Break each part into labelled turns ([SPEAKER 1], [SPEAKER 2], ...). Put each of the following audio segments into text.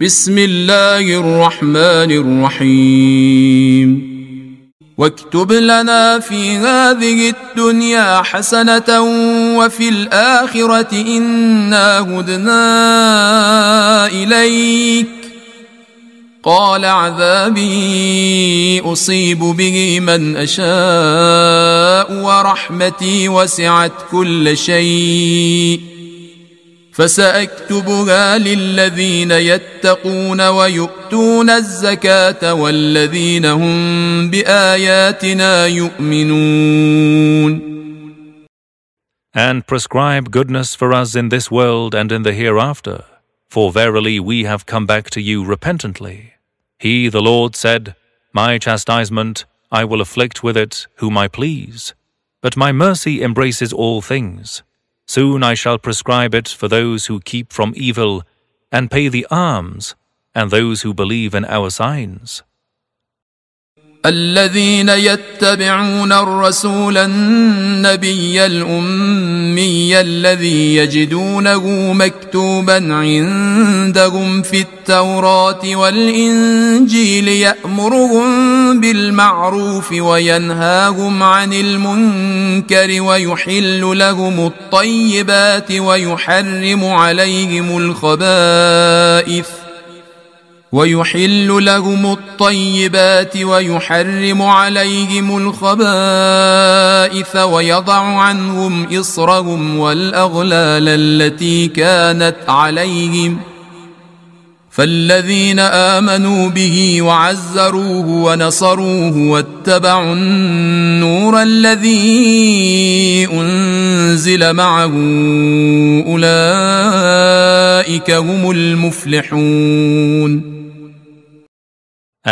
[SPEAKER 1] بسم الله الرحمن الرحيم واكتب لنا في هذه الدنيا حسنه وفي الاخره انا هدنا اليك قال عذابي اصيب به من اشاء ورحمتي وسعت كل شيء فساكتبها للذين يتقون ويؤتون الزكاه والذين هم
[SPEAKER 2] باياتنا يؤمنون And prescribe goodness for us in this world and in the hereafter, for verily we have come back to you repentantly. He, the Lord, said, My chastisement I will afflict with it whom I please, but my mercy embraces all things. Soon I shall prescribe it for those who keep from evil and pay the alms and those who believe in our signs. الذين
[SPEAKER 1] يتبعون الرسول النبي الامي الذي يجدونه مكتوبا عندهم في التوراه والانجيل يامرهم بالمعروف وينهاهم عن المنكر ويحل لهم الطيبات ويحرم عليهم الخبائث ويحل لهم الطيبات ويحرم عليهم الخبائث ويضع عنهم اصرهم والاغلال التي كانت عليهم فالذين امنوا به وعزروه ونصروه واتبعوا النور الذي انزل معه اولئك هم المفلحون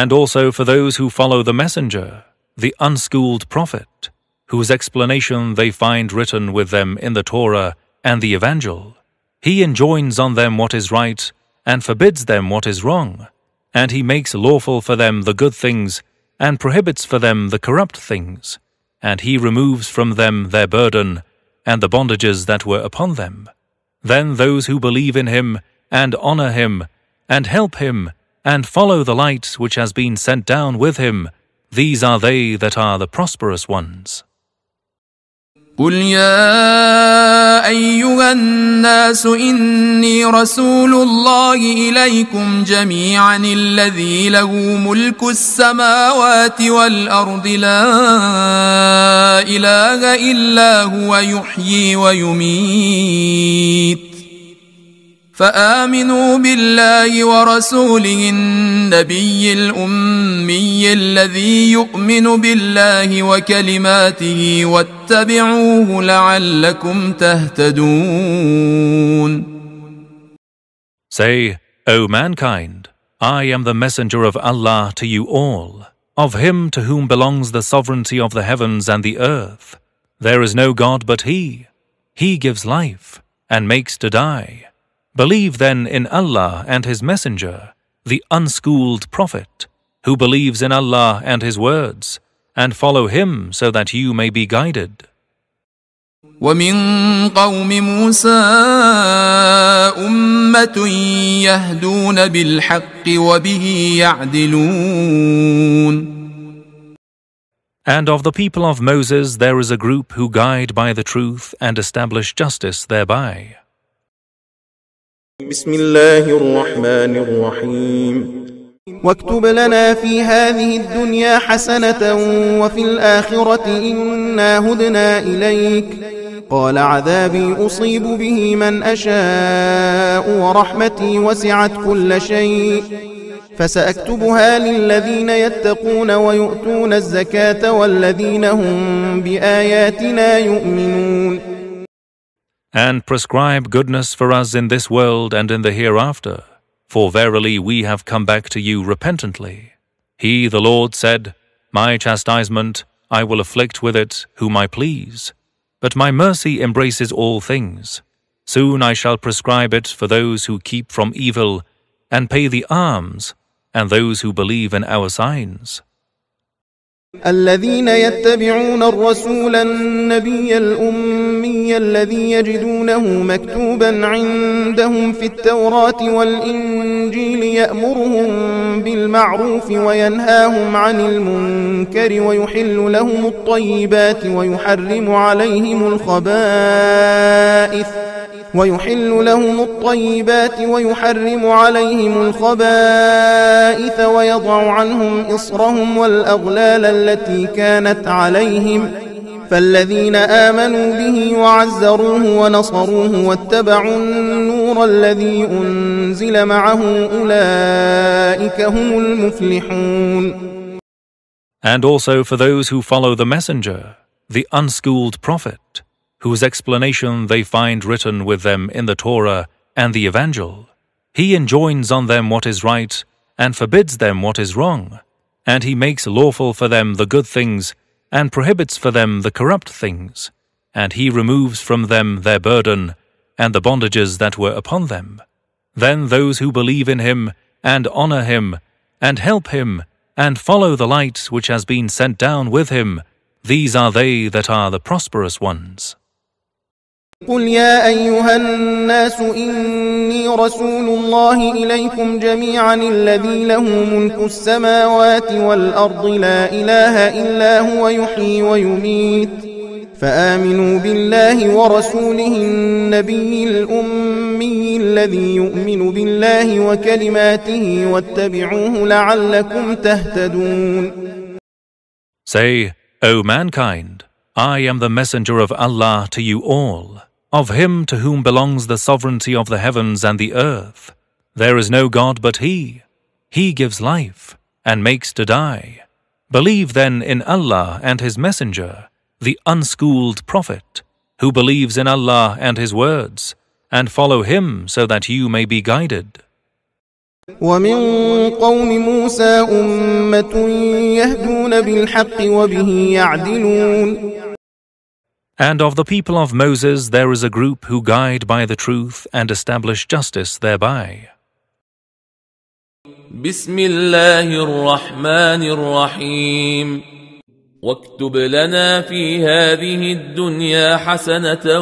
[SPEAKER 2] and also for those who follow the messenger, the unschooled prophet, whose explanation they find written with them in the Torah and the Evangel. He enjoins on them what is right and forbids them what is wrong, and he makes lawful for them the good things and prohibits for them the corrupt things, and he removes from them their burden and the bondages that were upon them. Then those who believe in him and honor him and help him and follow the light which has been sent down with him. These are they that are the prosperous ones. قل يا
[SPEAKER 1] ايها الناس اني رسول الله اليكم جميعا الذي له ملك السماوات والارض لا اله الا هو يحيي ويميت فامنوا بالله ورسوله النبي الامي الذي يؤمن بالله وكلماته واتبعوه لعلكم
[SPEAKER 2] تهتدون Say, O mankind, I am the messenger of Allah to you all, of him to whom belongs the sovereignty of the heavens and the earth. There is no God but he. He gives life and makes to die. Believe then in Allah and His Messenger, the unschooled Prophet, who believes in Allah and His words, and follow Him so that you may be guided. ومن قوم موسى أمة يهدون بالحق وبه يعدلون And of the people of Moses there is a group who guide by the truth and establish justice thereby.
[SPEAKER 3] بسم الله الرحمن الرحيم واكتب لنا في هذه الدنيا حسنة وفي الآخرة إنا هدنا إليك قال عذابي أصيب به من أشاء ورحمتي وسعت كل شيء فسأكتبها للذين يتقون ويؤتون الزكاة والذين هم بآياتنا يؤمنون
[SPEAKER 2] and prescribe goodness for us in this world and in the hereafter. For verily we have come back to you repentantly. He, the Lord, said, My chastisement I will afflict with it whom I please, but my mercy embraces all things. Soon I shall prescribe it for those who keep from evil, and pay the alms, and those who believe in our signs.
[SPEAKER 3] الذين يتبعون الرسول النبي الأمي الذي يجدونه مكتوبا عندهم في التوراة والإنجيل يأمرهم بالمعروف وينهاهم عن المنكر ويحل لهم الطيبات ويحرم عليهم الخبائث ويحل لهم الطيبات ويحرم عليهم الخبائث ويضع عنهم إصرهم والأغلال التي كانت عليهم فالذين آمنوا به وعزروه ونصروه واتبعوا النور الذي أنزل معه أولئك هم المفلحون
[SPEAKER 2] And also for those who follow the messenger, the unschooled prophet, whose explanation they find written with them in the Torah and the Evangel. He enjoins on them what is right and forbids them what is wrong, and he makes lawful for them the good things and prohibits for them the corrupt things, and he removes from them their burden and the bondages that were upon them. Then those who believe in him and honor him and help him and follow the light which has been sent down with him, these are they that are the prosperous ones.
[SPEAKER 3] قل يا أيها الناس إني رسول الله إليكم جميعا الذي له ملك السماوات والأرض لا إله إلا هو يحيي ويميت فآمنوا بالله ورسوله النبي الأمي الذي يؤمن بالله وكلماته واتبعوه لعلكم تهتدون
[SPEAKER 2] Say, O mankind, I am the messenger of Allah to you all. Of him to whom belongs the sovereignty of the heavens and the earth. There is no God but he. He gives life and makes to die. Believe then in Allah and His Messenger, the unschooled Prophet, who believes in Allah and His words, and follow him so that you may be guided.
[SPEAKER 3] ومن قوم موسى أمة يهدون بالحق وبه يعدلون
[SPEAKER 2] and of the people of Moses there is a group who guide by the truth and establish justice thereby.
[SPEAKER 4] بسم الله الرحمن الرحيم واكتب لنا في هذه الدنيا حسنة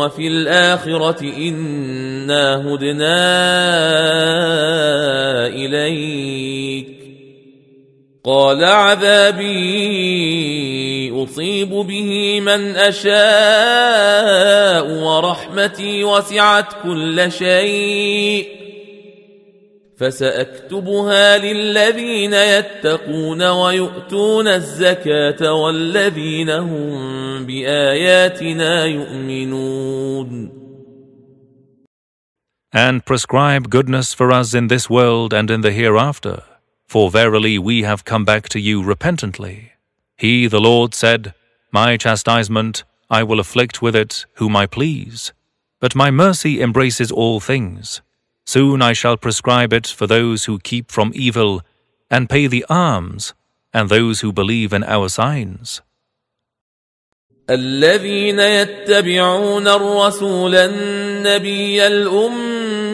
[SPEAKER 4] وفي الآخرة إنا هدنا إليك قال عذابي اصيب به من اشاء ورحمتي وسعت كل شيء فساكتبها للذين يتقون ويؤتون الزكاه والذين هم باياتنا يؤمنون
[SPEAKER 2] And prescribe goodness for us in this world and in the hereafter for verily we have come back to you repentantly. He, the Lord, said, My chastisement I will afflict with it whom I please, but my mercy embraces all things. Soon I shall prescribe it for those who keep from evil, and pay the alms, and those who believe in our signs.
[SPEAKER 4] الذين يتبعون الرسول النبي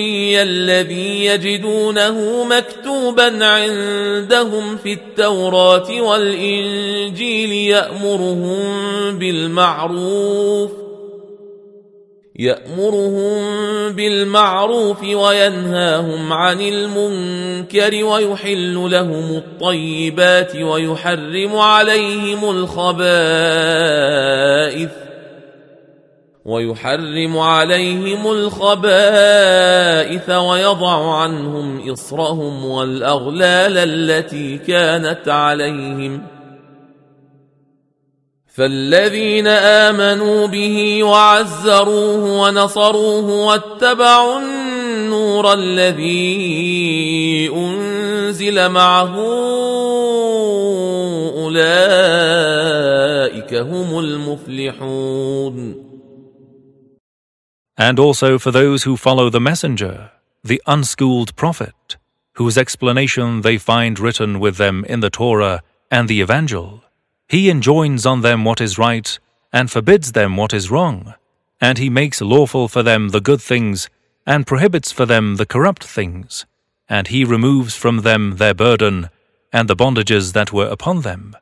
[SPEAKER 4] الجهمي الذي يجدونه مكتوبا عندهم في التوراة والإنجيل يأمرهم بالمعروف يأمرهم بالمعروف وينهاهم عن المنكر ويحل لهم الطيبات ويحرم عليهم الخبائث ويحرم عليهم الخبائث ويضع عنهم اصرهم والاغلال التي كانت عليهم فالذين امنوا به وعزروه ونصروه واتبعوا النور الذي انزل معه اولئك هم المفلحون
[SPEAKER 2] and also for those who follow the messenger, the unschooled prophet, whose explanation they find written with them in the Torah and the Evangel. He enjoins on them what is right and forbids them what is wrong, and he makes lawful for them the good things and prohibits for them the corrupt things, and he removes from them their burden and the bondages that were upon them.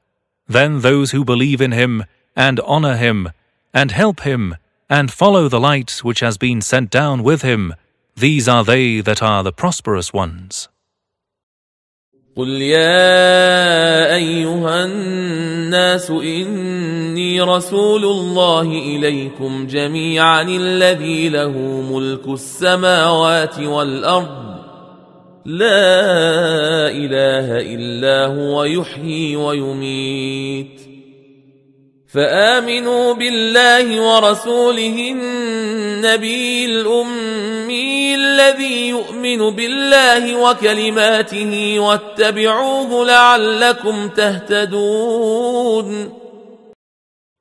[SPEAKER 2] Then those who believe in him and honor him and help him and follow the light which has been sent down with him. These are they that are the prosperous ones.
[SPEAKER 4] قل يا أيها الناس إني رسول الله إليكم جميعا الذي له ملك السماوات والأرض لا إله إلا هو يحيي ويميت فامنوا بالله ورسوله النبي الامي الذي يؤمن بالله وكلماته واتبعوه لعلكم تهتدون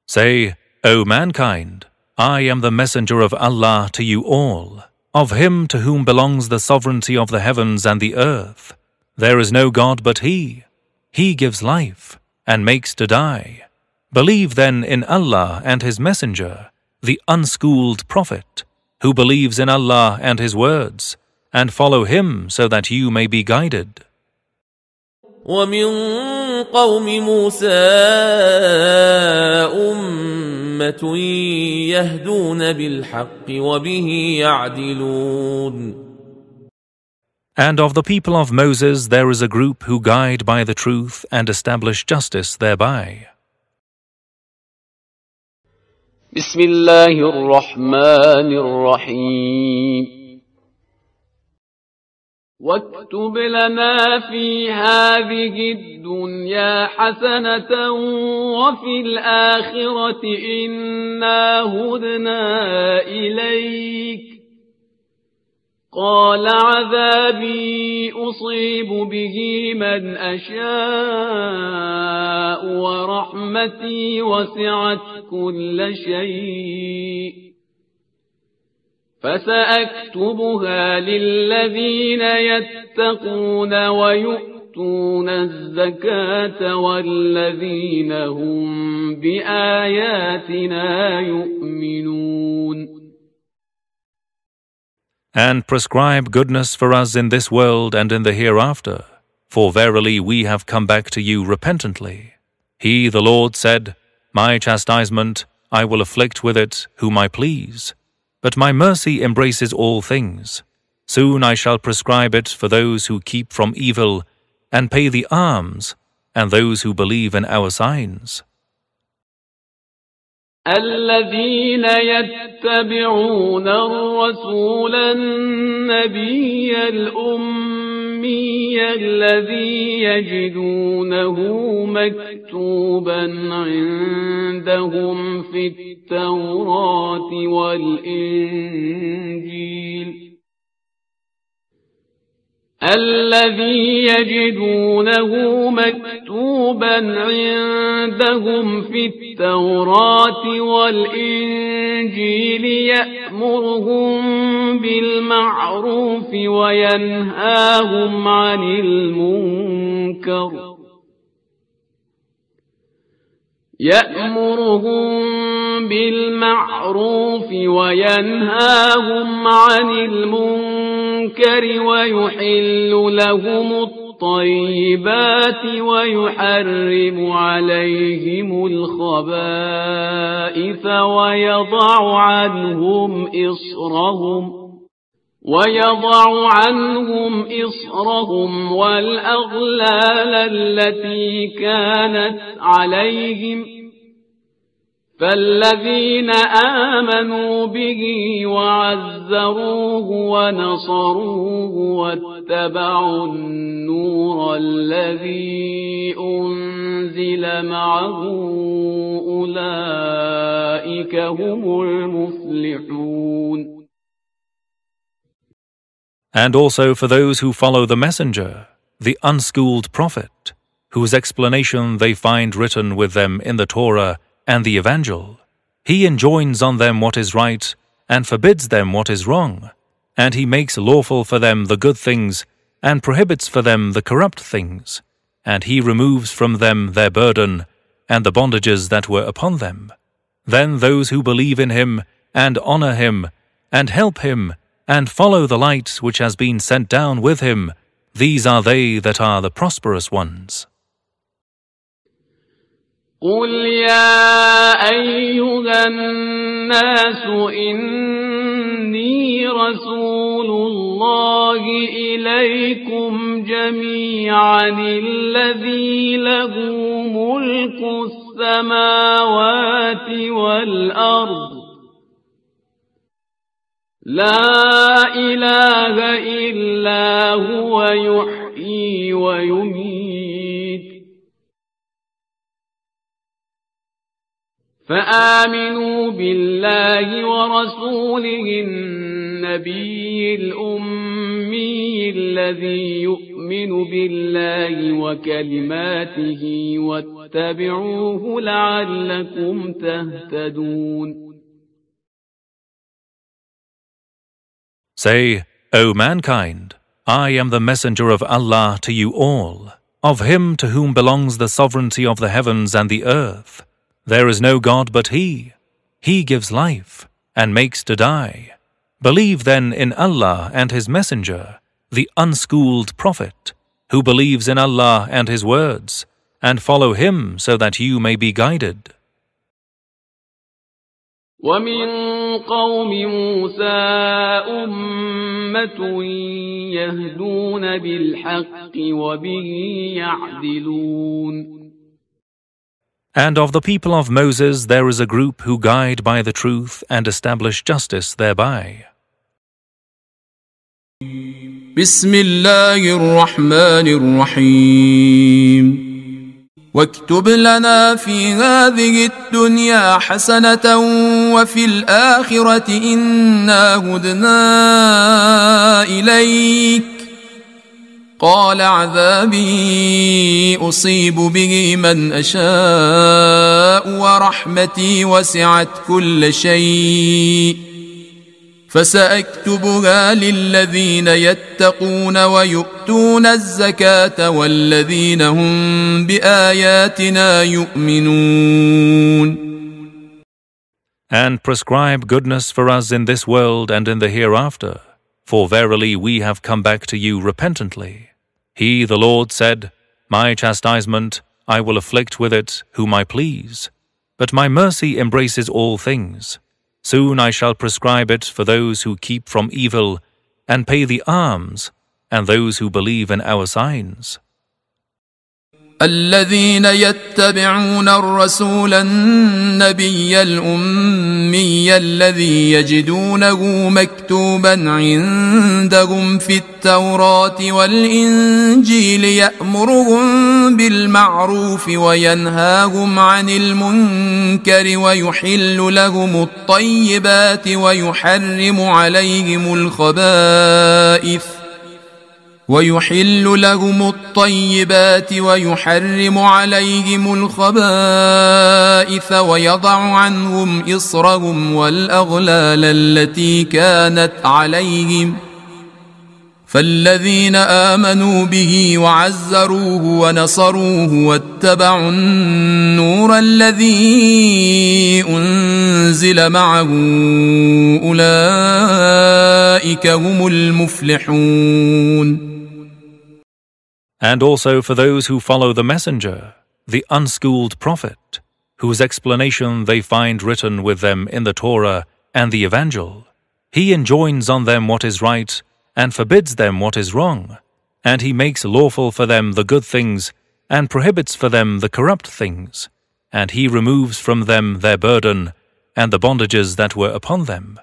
[SPEAKER 2] Say, O mankind, I am the messenger of Allah to you all, of him to whom belongs the sovereignty of the heavens and the earth. There is no God but he. He gives life and makes to die. Believe then in Allah and His Messenger, the unschooled Prophet, who believes in Allah and His words, and follow Him so that you may be guided.
[SPEAKER 4] ومن قوم موسى أمة يهدون بالحق وبه يعدلون
[SPEAKER 2] And of the people of Moses there is a group who guide by the truth and establish justice thereby.
[SPEAKER 5] بسم الله الرحمن الرحيم واكتب لنا في هذه الدنيا حسنة وفي الآخرة إنا هدنا إليك قال عذابي أصيب به من أشاء ورحمتي وسعت كل شيء فسأكتبها للذين يتقون ويؤتون الزكاة والذين هم بآياتنا يؤمنون
[SPEAKER 2] and prescribe goodness for us in this world and in the hereafter. For verily we have come back to you repentantly. He, the Lord, said, My chastisement I will afflict with it whom I please, but my mercy embraces all things. Soon I shall prescribe it for those who keep from evil, and pay the alms, and those who believe in our signs.
[SPEAKER 5] الذين يتبعون الرسول النبي الأمي الذي يجدونه مكتوبا عندهم في التوراة والإنجيل الذي يجدونه مكتوبا عندهم في التوراة والإنجيل يأمرهم بالمعروف وينهاهم عن المنكر يأمرهم بالمعروف وينهاهم عن المنكر المنكر ويحل لهم الطيبات ويحرم عليهم الخبائث ويضع عنهم إصرهم ويضع عنهم إصرهم والأغلال التي كانت عليهم فالذين آمنوا به وعزروه ونصروه واتبعوا النور الذي أنزل معه أولئك هم
[SPEAKER 2] المفلحون And also for those who follow the messenger, the unschooled prophet, whose explanation they find written with them in the Torah and the Evangel. He enjoins on them what is right, and forbids them what is wrong, and he makes lawful for them the good things, and prohibits for them the corrupt things, and he removes from them their burden, and the bondages that were upon them. Then those who believe in him, and honor him, and help him, and follow the light which has been sent down with him, these are they that are the prosperous ones.
[SPEAKER 5] قل يا أيها الناس إني رسول الله إليكم جميعا الذي له ملك السماوات والأرض لا إله إلا هو يحيي ويميت فآمنوا بالله ورسوله النبي الأمي الذي يؤمن بالله وكلماته واتبعوه لعلكم تهتدون
[SPEAKER 2] Say, O mankind, I am the messenger of Allah to you all, of him to whom belongs the sovereignty of the heavens and the earth. There is no God but He. He gives life and makes to die. Believe then in Allah and His Messenger, the unschooled Prophet, who believes in Allah and His words, and follow Him so that you may be guided.
[SPEAKER 5] ومن قوم موسى أمة يهدون بالحق وبه يعدلون
[SPEAKER 2] and of the people of Moses there is a group who guide by the truth and establish justice thereby. بسم الله
[SPEAKER 1] الرحمن الرحيم واكتب لنا في هذه الدنيا حسنة وفي الآخرة إنا هدنا إليك قال عذابي اصيب به من اشاء ورحمتي وسعت كل شيء فساكتبها للذين يتقون ويؤتون الزكاه والذين هم باياتنا
[SPEAKER 2] يؤمنون And prescribe goodness for us in this world and in the hereafter for verily we have come back to you repentantly. He, the Lord, said, My chastisement I will afflict with it whom I please, but my mercy embraces all things. Soon I shall prescribe it for those who keep from evil, and pay the alms, and those who believe in our signs. الذين
[SPEAKER 1] يتبعون الرسول النبي الامي الذي يجدونه مكتوبا عندهم في التوراه والانجيل يامرهم بالمعروف وينهاهم عن المنكر ويحل لهم الطيبات ويحرم عليهم الخبائث ويحل لهم الطيبات ويحرم عليهم الخبائث ويضع عنهم اصرهم والاغلال التي كانت عليهم فالذين امنوا به وعزروه ونصروه واتبعوا النور الذي انزل معه
[SPEAKER 2] اولئك هم المفلحون and also for those who follow the messenger, the unschooled prophet, whose explanation they find written with them in the Torah and the Evangel. He enjoins on them what is right and forbids them what is wrong, and he makes lawful for them the good things and prohibits for them the corrupt things, and he removes from them their burden and the bondages that were upon them.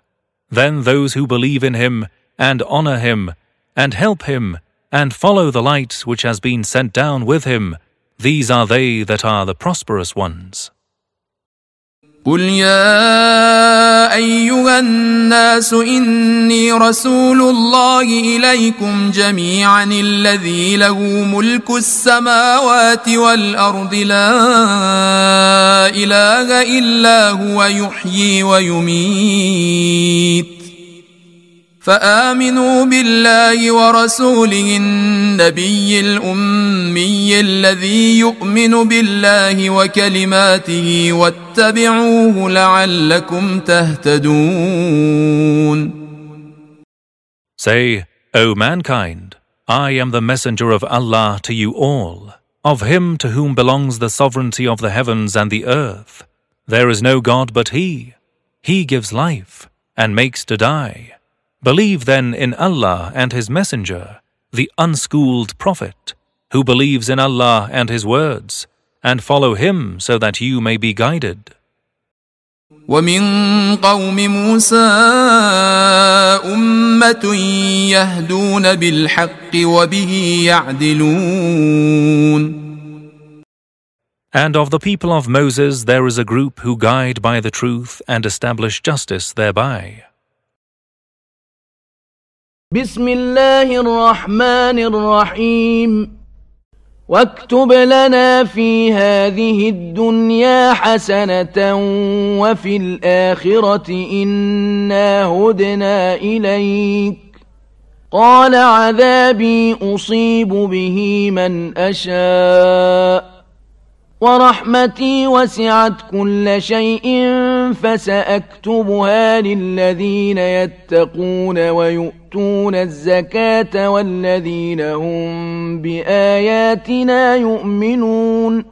[SPEAKER 2] Then those who believe in him and honor him and help him and follow the light which has been sent down with him. These are they that are the prosperous ones.
[SPEAKER 1] قل يا ايها الناس اني رسول الله اليكم جميعا الذي له ملك السماوات والارض لا اله الا هو يحيي ويميت فامنوا بالله ورسوله النبي الامي الذي يؤمن بالله وكلماته
[SPEAKER 2] واتبعوه لعلكم تهتدون Say, O mankind, I am the messenger of Allah to you all, of him to whom belongs the sovereignty of the heavens and the earth. There is no God but he. He gives life and makes to die. Believe then in Allah and His Messenger, the unschooled Prophet, who believes in Allah and His words, and follow Him so that you may be guided. ومن قوم موسى
[SPEAKER 1] أمة يهدون بالحق وبه
[SPEAKER 2] يعدلون And of the people of Moses there is a group who guide by the truth and establish justice thereby.
[SPEAKER 6] بسم الله الرحمن الرحيم واكتب لنا في هذه الدنيا حسنة وفي الآخرة إنا هدنا إليك قال عذابي أصيب به من أشاء ورحمتي وسعت كل شيء فسأكتبها للذين يتقون ويؤمنون يؤتون الزكاة والذين هم بآياتنا يؤمنون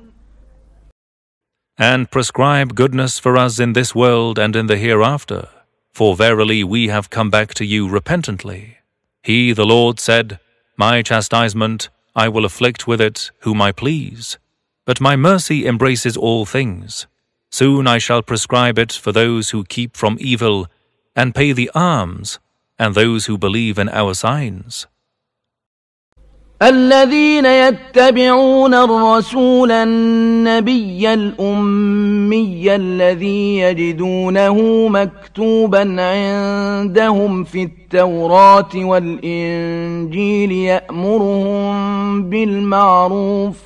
[SPEAKER 2] And prescribe goodness for us in this world and in the hereafter, for verily we have come back to you repentantly. He, the Lord, said, My chastisement I will afflict with it whom I please, but my mercy embraces all things. Soon I shall prescribe it for those who keep from evil and pay the alms and those who believe in our signs.
[SPEAKER 6] الذين يتبعون الرسول النبي الأمي الذي يجدونه مكتوبا عندهم في التوراة والإنجيل يأمرهم بالمعروف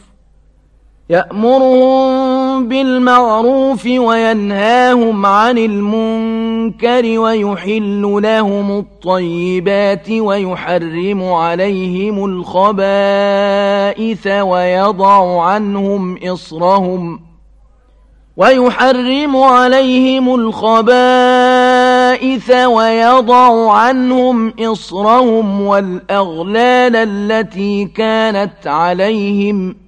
[SPEAKER 6] يأمرهم بالمعروف وينهاهم عن المنكر ويحل لهم الطيبات ويحرم عليهم الخبائث ويضع عنهم إصرهم ويحرم عليهم الخبائث ويضع عنهم إصرهم والأغلال التي كانت عليهم ۖ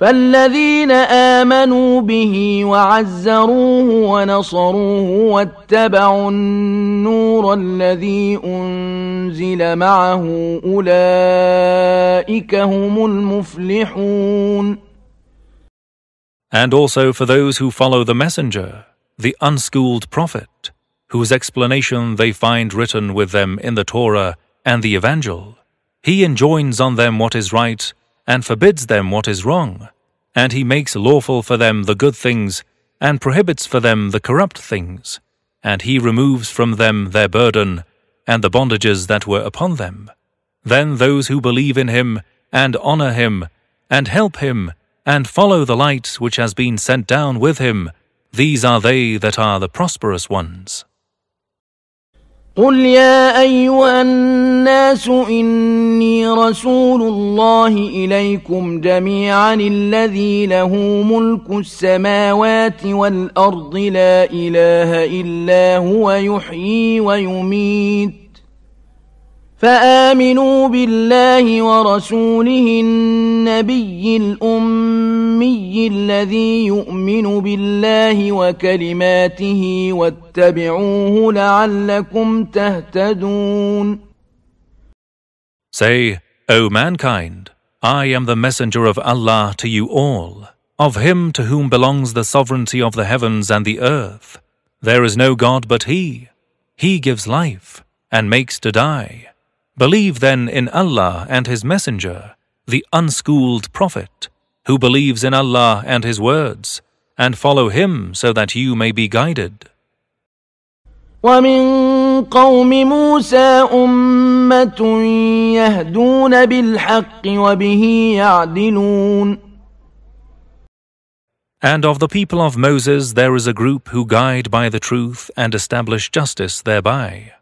[SPEAKER 6] فالذين آمنوا به وعزروه ونصروه واتبعوا النور الذي أنزل معه أولئك هم المفلحون
[SPEAKER 2] And also for those who follow the messenger, the unschooled prophet, whose explanation they find written with them in the Torah and the Evangel, he enjoins on them what is right and forbids them what is wrong, and he makes lawful for them the good things, and prohibits for them the corrupt things, and he removes from them their burden, and the bondages that were upon them. Then those who believe in him, and honor him, and help him, and follow the light which has been sent down with him, these are they that are the prosperous ones.
[SPEAKER 6] قل يا أيها الناس إني رسول الله إليكم جميعا الذي له ملك السماوات والأرض لا إله إلا هو يحيي ويميت فآمنوا بالله ورسوله النبي الأمي الذي يؤمن بالله وكلماته واتبعوه لعلكم تهتدون
[SPEAKER 2] Say, O mankind, I am the messenger of Allah to you all, of him to whom belongs the sovereignty of the heavens and the earth. There is no God but he. He gives life and makes to die. Believe then in Allah and his messenger, the unschooled prophet, who believes in Allah and His words, and follow Him so that you may be guided.
[SPEAKER 6] ومن قوم موسى أمة يهدون بالحق وبه يعدلون
[SPEAKER 2] And of the people of Moses there is a group who guide by the truth and establish justice thereby.